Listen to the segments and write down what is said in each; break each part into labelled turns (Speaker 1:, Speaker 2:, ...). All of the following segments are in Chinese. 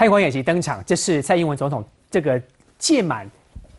Speaker 1: 汉光演习登场，这是蔡英文总统这个届满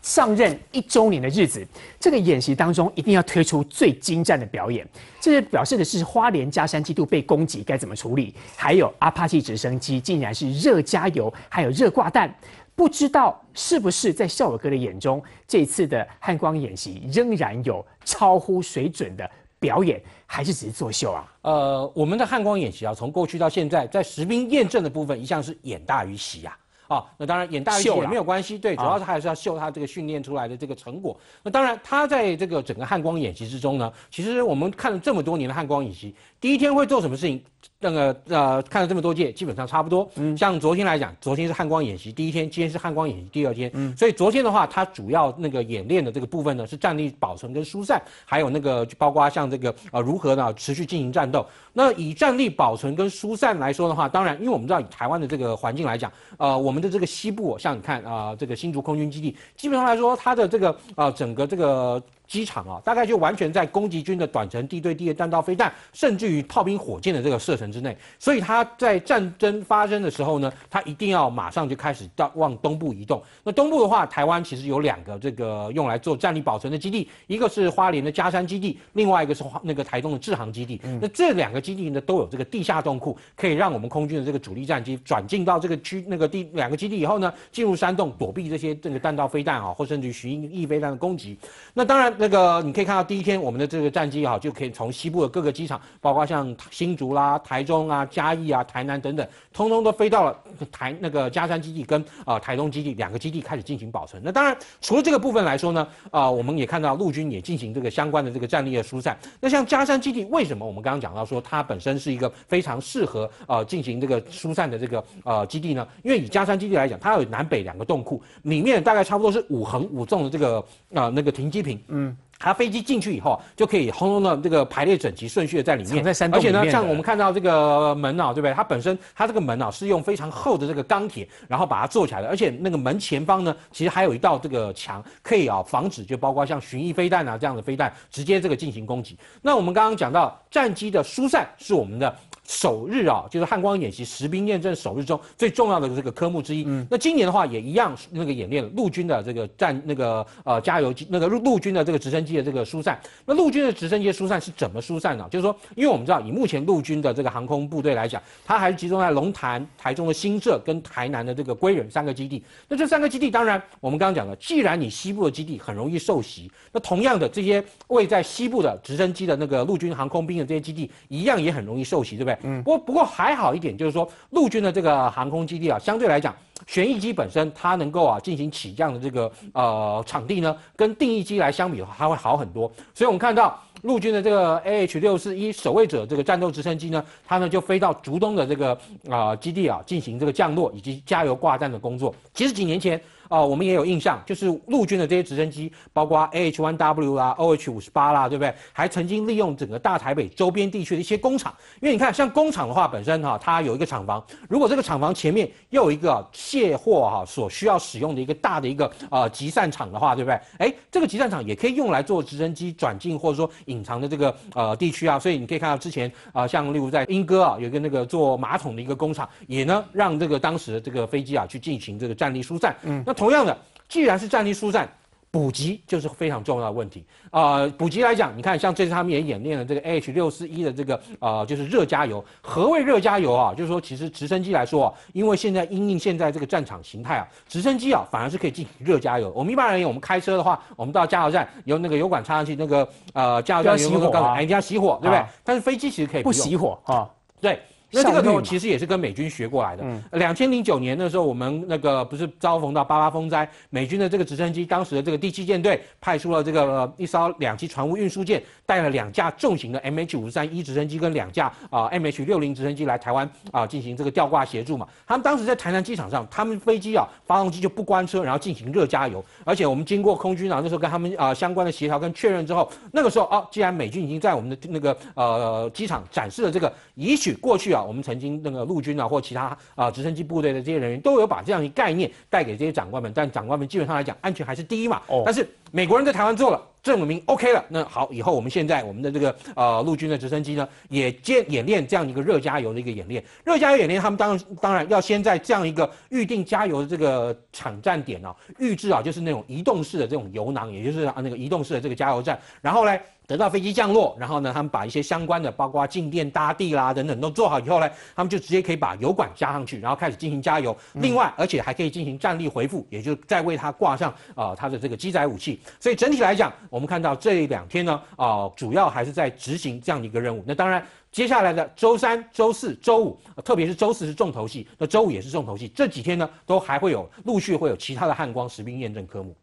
Speaker 1: 上任一周年的日子。这个演习当中，一定要推出最精湛的表演。这是表示的是花莲加山地度被攻击该怎么处理，还有阿帕奇直升机竟然是热加油，还有热挂弹，不知道是不是在笑友哥的眼中，这次的汉光演习仍然有超乎水准的。表演还是只是作秀啊？呃，我们的汉光演习啊，从过去到现在，在实兵验证的部分，一向是演大于习呀。啊，那当然，演大戏也没有关系，对，主要是还是要秀他这个训练出来的这个成果。那当然，他在这个整个汉光演习之中呢，其实我们看了这么多年的汉光演习，第一天会做什么事情？那个呃，看了这么多届，基本上差不多。嗯，像昨天来讲，昨天是汉光演习第一天，今天是汉光演习第二天。嗯，所以昨天的话，它主要那个演练的这个部分呢，是战力保存跟疏散，还有那个包括像这个呃如何呢持续进行战斗。那以战力保存跟疏散来说的话，当然，因为我们知道以台湾的这个环境来讲，呃，我们。的这个西部，像你看啊，这个新竹空军基地，基本上来说，它的这个啊，整个这个。机场啊，大概就完全在攻击军的短程地对地的弹道飞弹，甚至于炮兵火箭的这个射程之内。所以他在战争发生的时候呢，他一定要马上就开始到往东部移动。那东部的话，台湾其实有两个这个用来做战力保存的基地，一个是花莲的嘉山基地，另外一个是那个台东的制航基地。那这两个基地呢，都有这个地下洞库，可以让我们空军的这个主力战机转进到这个区那个地两个基地以后呢，进入山洞躲避这些这个弹道飞弹啊，或甚至于巡弋飞弹的攻击。那当然。那个你可以看到，第一天我们的这个战机哈，就可以从西部的各个机场，包括像新竹啦、台中啊、嘉义啊、台南等等，通通都飞到了台那个嘉山基地跟啊台东基地两个基地开始进行保存。那当然，除了这个部分来说呢，啊，我们也看到陆军也进行这个相关的这个战力的疏散。那像嘉山基地为什么我们刚刚讲到说它本身是一个非常适合呃进行这个疏散的这个呃基地呢？因为以嘉山基地来讲，它有南北两个洞库，里面大概差不多是五横五纵的这个啊那个停机坪，嗯。它飞机进去以后，就可以轰隆的这个排列整齐、顺序的在里面，在山里面。而且呢，像我们看到这个门啊，对不对？它本身，它这个门啊，是用非常厚的这个钢铁，然后把它做起来的。而且那个门前方呢，其实还有一道这个墙，可以啊防止，就包括像巡弋飞弹啊这样的飞弹直接这个进行攻击。那我们刚刚讲到战机的疏散是我们的。首日啊，就是汉光演习实兵验证首日中最重要的这个科目之一。那今年的话也一样，那个演练陆军的这个战那个呃加油机那个陆陆军的这个直升机的这个疏散。那陆军的直升机疏散是怎么疏散呢？就是说，因为我们知道以目前陆军的这个航空部队来讲，它还是集中在龙潭、台中的新社跟台南的这个归仁三个基地。那这三个基地，当然我们刚刚讲了，既然你西部的基地很容易受袭，那同样的这些位在西部的直升机的那个陆军航空兵的这些基地，一样也很容易受袭，对不对？嗯，不过不过还好一点，就是说陆军的这个航空基地啊，相对来讲，旋翼机本身它能够啊进行起降的这个呃场地呢，跟定翼机来相比，它会好很多。所以，我们看到陆军的这个 AH-64“ 守卫者”这个战斗直升机呢，它呢就飞到竹东的这个啊基地啊，进行这个降落以及加油挂弹的工作。其实几年前。哦，我们也有印象，就是陆军的这些直升机，包括 A H 1W 啊、O H 五十八啦，对不对？还曾经利用整个大台北周边地区的一些工厂，因为你看，像工厂的话本身哈，它有一个厂房，如果这个厂房前面又有一个卸货哈所需要使用的一个大的一个呃集散厂的话，对不对？哎，这个集散厂也可以用来做直升机转进或者说隐藏的这个呃地区啊，所以你可以看到之前啊，像例如在英哥啊，有一个那个做马桶的一个工厂，也呢让这个当时这个飞机啊去进行这个战力疏散，嗯，那。同样的，既然是战地疏散，补给就是非常重要的问题啊。补给来讲，你看，像这次他们也演练了这个 H 六四一的这个啊，就是热加油。何谓热加油啊？就是说，其实直升机来说啊，因为现在因应现在这个战场形态啊，直升机啊反而是可以进行热加油。我们一般而言，我们开车的话，我们到加油站，由那个油管插上去，那个呃，加油要熄火，哎，一定要熄火，对不对？但是飞机其实可以不熄火啊，对。那这个呢，西其实也是跟美军学过来的。两千零九年的时候，我们那个不是遭逢到八八风灾，美军的这个直升机，当时的这个第七舰队派出了这个一艘两栖船坞运输舰，带了两架重型的 MH 五三一直升机跟两架啊 MH 六零直升机来台湾啊进行这个吊挂协助嘛。他们当时在台南机场上，他们飞机啊发动机就不关车，然后进行热加油，而且我们经过空军啊那时候跟他们啊相关的协调跟确认之后，那个时候啊既然美军已经在我们的那个呃机场展示了这个也许过去啊。我们曾经那个陆军啊，或其他啊直升机部队的这些人员，都有把这样一概念带给这些长官们。但长官们基本上来讲，安全还是第一嘛。哦。但是美国人在台湾做了，证明 OK 了。那好，以后我们现在我们的这个呃陆军的直升机呢，也兼演练这样一个热加油的一个演练。热加油演练，他们当当然要先在这样一个预定加油的这个场站点啊，预制啊，就是那种移动式的这种油囊，也就是啊那个移动式的这个加油站。然后嘞。得到飞机降落，然后呢，他们把一些相关的，包括静电搭地啦等等都做好以后呢，他们就直接可以把油管加上去，然后开始进行加油。另外，而且还可以进行战力回复，也就是再为它挂上啊它的这个机载武器。所以整体来讲，我们看到这两天呢，啊，主要还是在执行这样的一个任务。那当然，接下来的周三、周四周五，特别是周四是重头戏，那周五也是重头戏。这几天呢，都还会有陆续会有其他的汉光实兵验证科目。